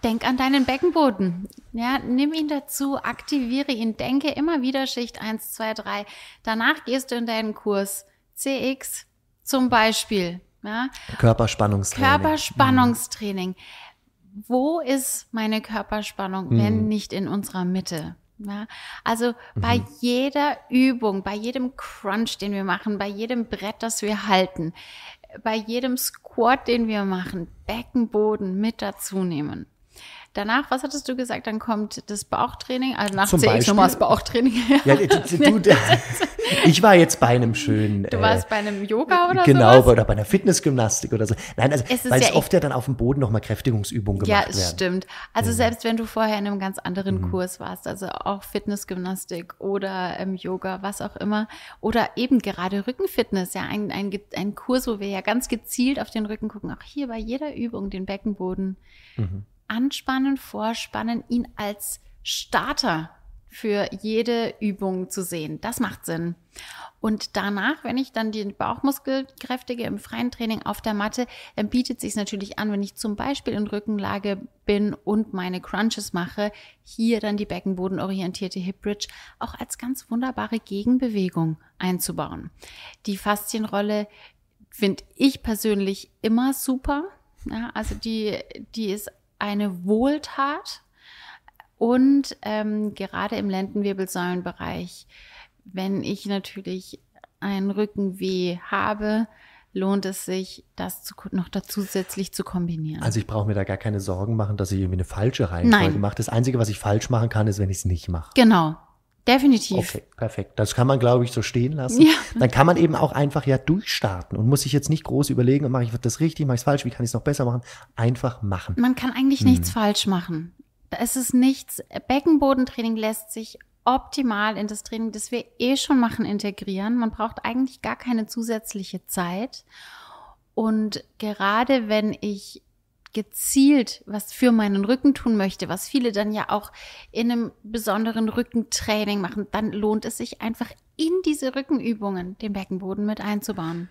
denk an deinen Beckenboden. Ja, nimm ihn dazu, aktiviere ihn, denke immer wieder Schicht 1 2 3. Danach gehst du in deinen Kurs CX zum Beispiel. Ja? Körperspannungstraining. Körperspannungstraining. Mhm. Wo ist meine Körperspannung, mhm. wenn nicht in unserer Mitte? Ja? Also bei mhm. jeder Übung, bei jedem Crunch, den wir machen, bei jedem Brett, das wir halten, bei jedem Squat, den wir machen, Beckenboden mit dazu nehmen. Danach, was hattest du gesagt? Dann kommt das Bauchtraining, also nach Zum CX Beispiel, nochmal das Bauchtraining. Ja, du, [LAUGHS] du, ich war jetzt bei einem schönen. Du warst äh, bei einem Yoga oder so. Genau, sowas? oder bei einer Fitnessgymnastik oder so. Nein, also, es weil ja es e- oft ja dann auf dem Boden nochmal Kräftigungsübungen gemacht werden. Ja, es werden. stimmt. Also mhm. selbst wenn du vorher in einem ganz anderen mhm. Kurs warst, also auch Fitnessgymnastik oder ähm, Yoga, was auch immer, oder eben gerade Rückenfitness, ja, ein, ein, ein Kurs, wo wir ja ganz gezielt auf den Rücken gucken, auch hier bei jeder Übung den Beckenboden. Mhm Anspannen, Vorspannen, ihn als Starter für jede Übung zu sehen. Das macht Sinn. Und danach, wenn ich dann den Bauchmuskel kräftige im freien Training auf der Matte, dann bietet sich natürlich an, wenn ich zum Beispiel in Rückenlage bin und meine Crunches mache, hier dann die beckenbodenorientierte Hip Bridge auch als ganz wunderbare Gegenbewegung einzubauen. Die Faszienrolle finde ich persönlich immer super. Ja, also die, die ist eine Wohltat und ähm, gerade im Lendenwirbelsäulenbereich, wenn ich natürlich einen Rückenweh habe, lohnt es sich, das zu, noch da zusätzlich zu kombinieren. Also ich brauche mir da gar keine Sorgen machen, dass ich irgendwie eine falsche Reihenfolge mache. Das Einzige, was ich falsch machen kann, ist, wenn ich es nicht mache. Genau, Definitiv. Okay, perfekt. Das kann man, glaube ich, so stehen lassen. Ja. Dann kann man eben auch einfach ja durchstarten und muss sich jetzt nicht groß überlegen, mache ich das richtig, mache ich es falsch, wie kann ich es noch besser machen? Einfach machen. Man kann eigentlich hm. nichts mhm. falsch machen. Es ist nichts. Beckenbodentraining lässt sich optimal in das Training, das wir eh schon machen, integrieren. Man braucht eigentlich gar keine zusätzliche Zeit. Und gerade wenn ich gezielt was für meinen Rücken tun möchte, was viele dann ja auch in einem besonderen Rückentraining machen, dann lohnt es sich einfach in diese Rückenübungen den Beckenboden mit einzubauen.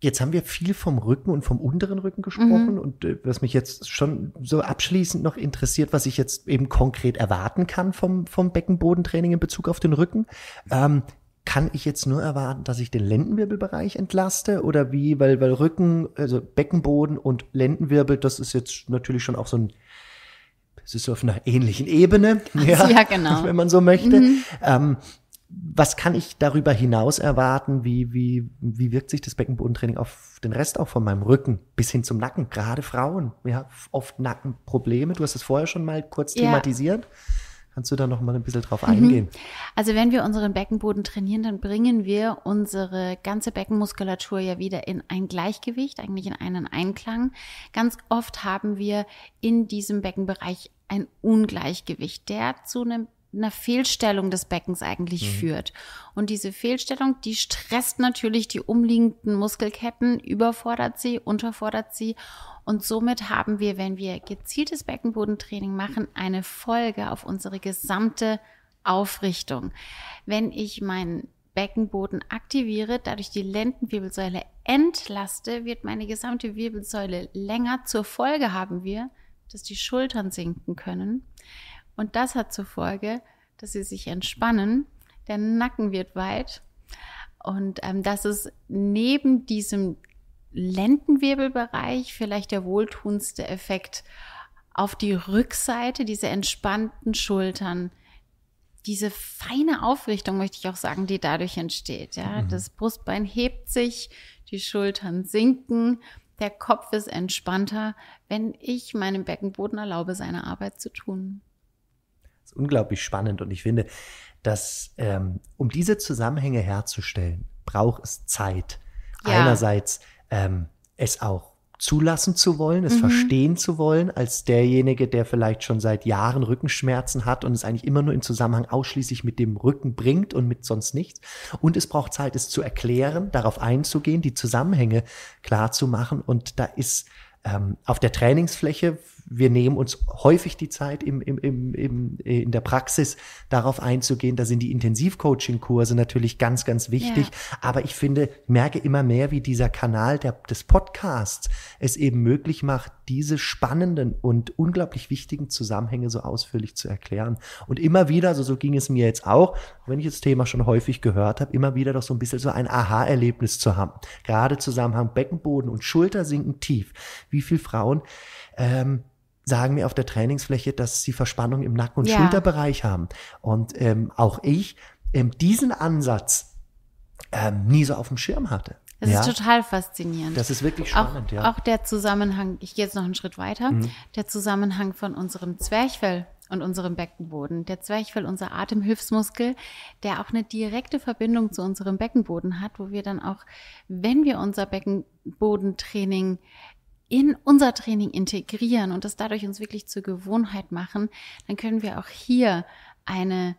Jetzt haben wir viel vom Rücken und vom unteren Rücken gesprochen mhm. und äh, was mich jetzt schon so abschließend noch interessiert, was ich jetzt eben konkret erwarten kann vom, vom Beckenbodentraining in Bezug auf den Rücken. Ähm, kann ich jetzt nur erwarten, dass ich den Lendenwirbelbereich entlaste oder wie? Weil, weil Rücken, also Beckenboden und Lendenwirbel, das ist jetzt natürlich schon auch so ein, es ist auf einer ähnlichen Ebene, [LAUGHS] ja, ja, genau. wenn man so möchte. Mhm. Ähm, was kann ich darüber hinaus erwarten? Wie, wie, wie wirkt sich das Beckenbodentraining auf den Rest auch von meinem Rücken bis hin zum Nacken? Gerade Frauen, ja, oft Nackenprobleme. Du hast es vorher schon mal kurz ja. thematisiert. Kannst du da noch mal ein bisschen drauf mhm. eingehen? Also wenn wir unseren Beckenboden trainieren, dann bringen wir unsere ganze Beckenmuskulatur ja wieder in ein Gleichgewicht, eigentlich in einen Einklang. Ganz oft haben wir in diesem Beckenbereich ein Ungleichgewicht, der zu einem einer Fehlstellung des Beckens eigentlich mhm. führt. Und diese Fehlstellung, die stresst natürlich die umliegenden Muskelketten, überfordert sie, unterfordert sie. Und somit haben wir, wenn wir gezieltes Beckenbodentraining machen, eine Folge auf unsere gesamte Aufrichtung. Wenn ich meinen Beckenboden aktiviere, dadurch die Lendenwirbelsäule entlaste, wird meine gesamte Wirbelsäule länger. Zur Folge haben wir, dass die Schultern sinken können und das hat zur Folge, dass sie sich entspannen, der Nacken wird weit und ähm, das ist neben diesem Lendenwirbelbereich vielleicht der wohltuendste Effekt auf die Rückseite, diese entspannten Schultern, diese feine Aufrichtung, möchte ich auch sagen, die dadurch entsteht. Ja? Mhm. Das Brustbein hebt sich, die Schultern sinken, der Kopf ist entspannter, wenn ich meinem Beckenboden erlaube, seine Arbeit zu tun. Das ist unglaublich spannend und ich finde, dass ähm, um diese Zusammenhänge herzustellen, braucht es Zeit. Ja. Einerseits ähm, es auch zulassen zu wollen, es mhm. verstehen zu wollen, als derjenige, der vielleicht schon seit Jahren Rückenschmerzen hat und es eigentlich immer nur im Zusammenhang ausschließlich mit dem Rücken bringt und mit sonst nichts. Und es braucht Zeit, es zu erklären, darauf einzugehen, die Zusammenhänge klar zu machen. Und da ist ähm, auf der Trainingsfläche wir nehmen uns häufig die Zeit im, im, im, im, äh, in der Praxis darauf einzugehen. Da sind die Intensivcoaching-Kurse natürlich ganz, ganz wichtig. Ja. Aber ich finde, merke immer mehr, wie dieser Kanal der, des Podcasts es eben möglich macht, diese spannenden und unglaublich wichtigen Zusammenhänge so ausführlich zu erklären. Und immer wieder, also so ging es mir jetzt auch, wenn ich das Thema schon häufig gehört habe, immer wieder doch so ein bisschen so ein Aha-Erlebnis zu haben. Gerade Zusammenhang Beckenboden und Schulter sinken tief. Wie viele Frauen ähm, sagen mir auf der Trainingsfläche, dass sie Verspannung im Nacken- und ja. Schulterbereich haben. Und ähm, auch ich ähm, diesen Ansatz ähm, nie so auf dem Schirm hatte. Das ja? ist total faszinierend. Das ist wirklich spannend, auch, ja. Auch der Zusammenhang, ich gehe jetzt noch einen Schritt weiter, mhm. der Zusammenhang von unserem Zwerchfell und unserem Beckenboden. Der Zwerchfell, unser Atemhilfsmuskel, der auch eine direkte Verbindung zu unserem Beckenboden hat, wo wir dann auch, wenn wir unser Beckenbodentraining in unser Training integrieren und das dadurch uns wirklich zur Gewohnheit machen, dann können wir auch hier eine,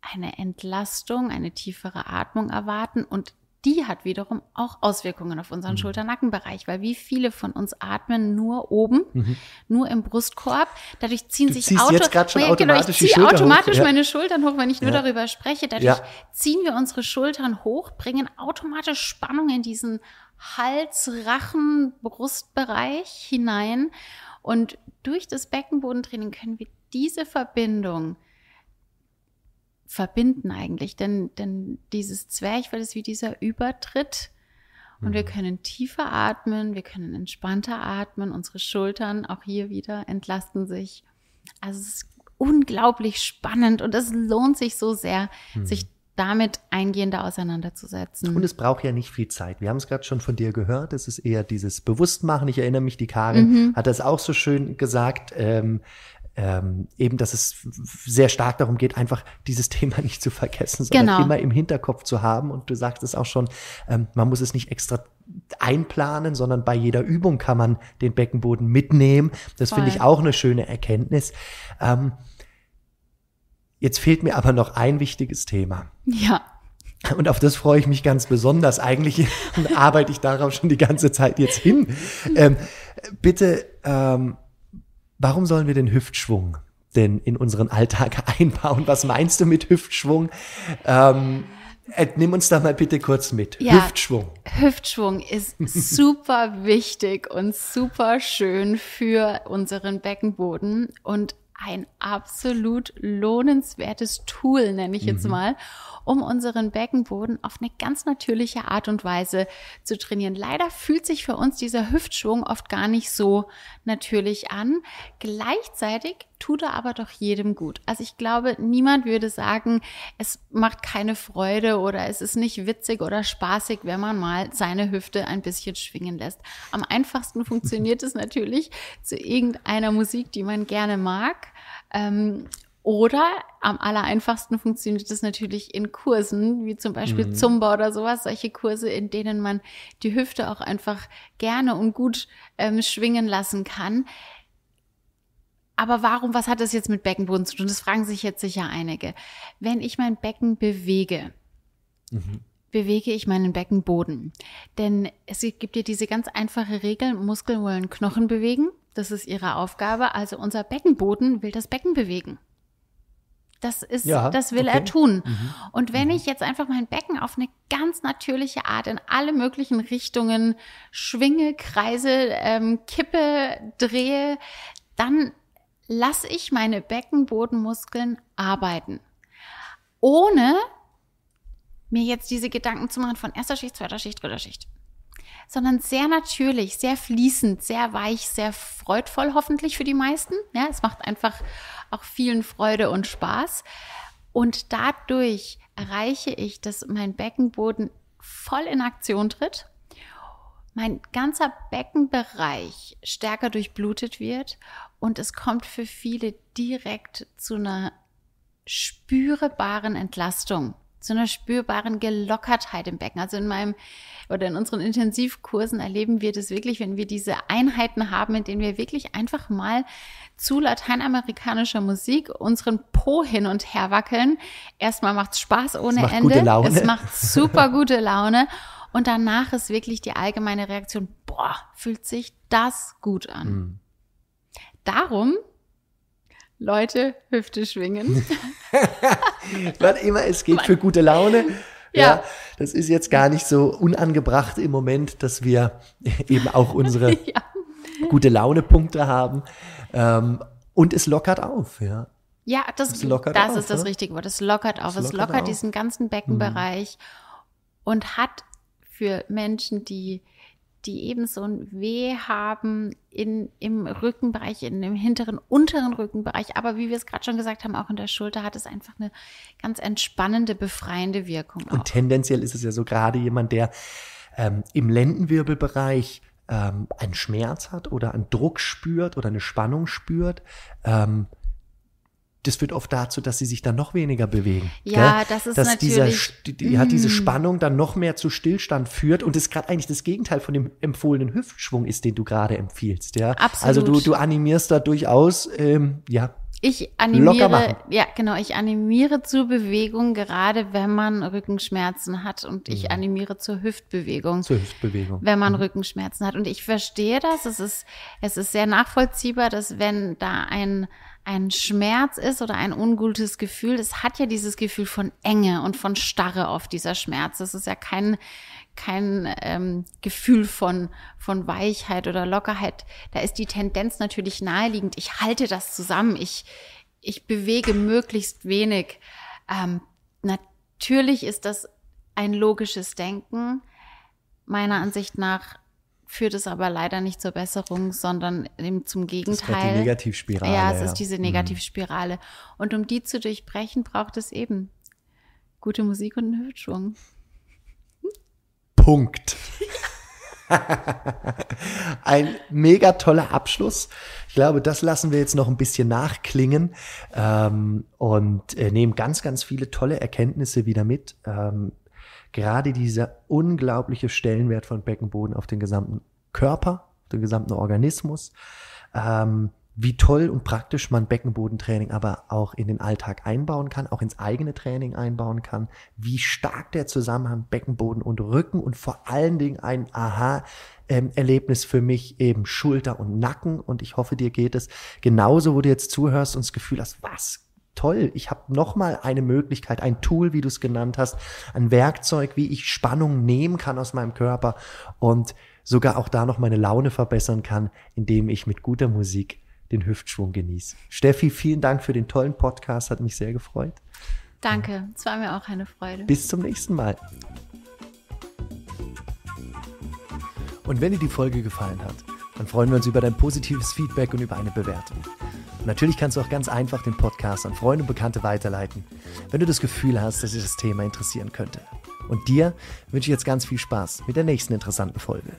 eine Entlastung, eine tiefere Atmung erwarten und die hat wiederum auch Auswirkungen auf unseren mhm. schulter weil wie viele von uns atmen nur oben, mhm. nur im Brustkorb. Dadurch ziehen du sich Auto jetzt schon automatisch genau, ich ziehe automatisch hoch. meine Schultern hoch, wenn ich nur darüber spreche. Dadurch ja. ziehen wir unsere Schultern hoch, bringen automatisch Spannung in diesen Hals, Rachen, Brustbereich hinein. Und durch das Beckenbodentraining können wir diese Verbindung verbinden eigentlich. Denn, denn dieses Zwerchfell ist wie dieser Übertritt. Und mhm. wir können tiefer atmen, wir können entspannter atmen, unsere Schultern auch hier wieder entlasten sich. Also es ist unglaublich spannend und es lohnt sich so sehr, mhm. sich damit eingehender auseinanderzusetzen. Und es braucht ja nicht viel Zeit. Wir haben es gerade schon von dir gehört. Es ist eher dieses Bewusstmachen. Ich erinnere mich, die Karin mhm. hat das auch so schön gesagt. Ähm, ähm, eben, dass es sehr stark darum geht, einfach dieses [LAUGHS] Thema nicht zu vergessen, sondern genau. immer im Hinterkopf zu haben. Und du sagst es auch schon, ähm, man muss es nicht extra einplanen, sondern bei jeder Übung kann man den Beckenboden mitnehmen. Das finde ich auch eine schöne Erkenntnis. Ähm, jetzt fehlt mir aber noch ein wichtiges Thema. Ja. Und auf das freue ich mich ganz besonders. Eigentlich [LAUGHS] arbeite ich darauf schon die ganze Zeit jetzt hin. Ähm, bitte, ähm, Warum sollen wir den Hüftschwung denn in unseren Alltag [LAUGHS] einbauen? Was meinst du mit Hüftschwung? Ähm, äh, nimm uns da mal bitte kurz mit. Ja, Hüftschwung. Hüftschwung ist [LAUGHS] super wichtig und super schön für unseren Beckenboden und ein absolut lohnenswertes Tool, nenne ich jetzt mhm. mal, um unseren Beckenboden auf eine ganz natürliche Art und Weise zu trainieren. Leider fühlt sich für uns dieser Hüftschwung oft gar nicht so natürlich an. Gleichzeitig tut er aber doch jedem gut. Also ich glaube, niemand würde sagen, es macht keine Freude oder es ist nicht witzig oder spaßig, wenn man mal seine Hüfte ein bisschen schwingen lässt. Am einfachsten [LAUGHS] funktioniert es natürlich zu irgendeiner Musik, die man gerne mag ähm, oder am aller einfachsten funktioniert es natürlich in Kursen, wie zum Beispiel mhm. Zumba oder sowas, solche Kurse, in denen man die Hüfte auch einfach gerne und gut ähm, schwingen lassen kann. Aber warum, was hat das jetzt mit Beckenboden zu tun? Das fragen sich jetzt sicher einige. Wenn ich mein Becken bewege, mhm bewege ich meinen Beckenboden. Denn es gibt ja diese ganz einfache Regel, Muskeln wollen Knochen bewegen. Das ist ihre Aufgabe. Also unser Beckenboden will das Becken bewegen. Das ist, ja, das will okay. er tun. Mhm. Und wenn mhm. ich jetzt einfach mein Becken auf eine ganz natürliche Art in alle möglichen Richtungen schwinge, kreise, ähm, kippe, drehe, dann lasse ich meine Beckenbodenmuskeln arbeiten. Ohne mir jetzt diese Gedanken zu machen von erster Schicht, zweiter Schicht, dritter Schicht sondern sehr natürlich, sehr fließend, sehr weich, sehr freudvoll hoffentlich für die meisten. Ja, es macht einfach auch vielen Freude und Spaß. Und dadurch erreiche ich, dass mein Beckenboden voll in Aktion tritt, mein ganzer Beckenbereich stärker durchblutet wird und es kommt für viele direkt zu einer spürbaren Entlastung zu einer spürbaren Gelockertheit im Becken. Also in meinem oder in unseren Intensivkursen erleben wir das wirklich, wenn wir diese Einheiten haben, in denen wir wirklich einfach mal zu lateinamerikanischer Musik unseren Po hin und her wackeln. Erstmal macht's Spaß ohne macht Ende. Es macht [LAUGHS] super gute Laune. Und danach ist wirklich die allgemeine Reaktion, boah, fühlt sich das gut an. Mhm. Darum Leute, Hüfte schwingen. [LAUGHS] [LAUGHS] Was immer es geht für gute Laune. [LAUGHS] Ja. ja. das ist jetzt gar nicht so unangebracht im Moment, dass wir [LAUGHS] eben auch unsere ja. gute Laune-Punkte haben. Ähm, und es lockert auf, ja. Ja, das, das, das auf, ist das ne? richtige Wort. Es lockert auf. Es lockert, es lockert diesen ganzen Beckenbereich mhm. und hat für Menschen, die die eben so ein Weh haben in, im Rückenbereich, in dem hinteren, unteren Rückenbereich. Aber wie wir es gerade schon gesagt haben, auch in der Schulter hat es einfach eine ganz entspannende, befreiende Wirkung. Und auch. tendenziell ist es ja so gerade jemand, der ähm, im Lendenwirbelbereich ähm, einen Schmerz hat oder einen Druck spürt oder eine Spannung spürt. Ähm, das führt oft dazu, dass sie sich dann noch weniger bewegen. Ja, gell? das ist dass natürlich. Dieser, mm. Ja, diese mm. Spannung dann noch mehr zu Stillstand führt und ist gerade eigentlich das Gegenteil von dem empfohlenen Hüftschwung ist, den du gerade empfiehlst. Ja, absolut. Also du, du animierst da durchaus, ähm, ja. Ich animiere, ja, genau, ich animiere zur Bewegung, gerade wenn man Rückenschmerzen hat und ich mhm. animiere zur Hüftbewegung. Zur Hüftbewegung. Wenn man mhm. Rückenschmerzen hat. Und ich verstehe das. Es ist, es ist sehr nachvollziehbar, dass wenn da ein, ein Schmerz ist oder ein ungutes Gefühl, es hat ja dieses Gefühl von Enge und von Starre auf dieser Schmerz. Es ist ja kein, kein ähm, Gefühl von, von Weichheit oder Lockerheit. Da ist die Tendenz natürlich naheliegend. Ich halte das zusammen. Ich, ich bewege möglichst wenig. Ähm, natürlich ist das ein logisches Denken. Meiner Ansicht nach führt es aber leider nicht zur Besserung, sondern eben zum Gegenteil. Das ist die Negativspirale. Ja, es ja. ist diese mhm. Negativspirale. Und um die zu durchbrechen, braucht es eben gute Musik und einen Hüftschwung. Punkt. [LAUGHS] ein mega toller Abschluss. Ich glaube, das lassen wir jetzt noch ein bisschen nachklingen ähm, und äh, nehmen ganz, ganz viele tolle Erkenntnisse wieder mit. Ähm, gerade dieser unglaubliche Stellenwert von Beckenboden auf den gesamten Körper, auf den gesamten Organismus, ähm, wie toll und praktisch man Beckenbodentraining aber auch in den Alltag einbauen kann, auch ins eigene Training einbauen kann, wie stark der Zusammenhang Beckenboden und Rücken und vor allen Dingen ein Aha-Erlebnis für mich eben Schulter und Nacken. Und ich hoffe, dir geht es genauso, wo du jetzt zuhörst und das Gefühl hast, was toll, ich habe nochmal eine Möglichkeit, ein Tool, wie du es genannt hast, ein Werkzeug, wie ich Spannung nehmen kann aus meinem Körper und sogar auch da noch meine Laune verbessern kann, indem ich mit guter Musik den Hüftschwung genieße. Steffi, vielen Dank für den tollen Podcast, hat mich sehr gefreut. Danke, es war mir auch eine Freude. Bis zum nächsten Mal. Und wenn dir die Folge gefallen hat, dann freuen wir uns über dein positives Feedback und über eine Bewertung. Und natürlich kannst du auch ganz einfach den Podcast an Freunde und Bekannte weiterleiten, wenn du das Gefühl hast, dass dich das Thema interessieren könnte. Und dir wünsche ich jetzt ganz viel Spaß mit der nächsten interessanten Folge.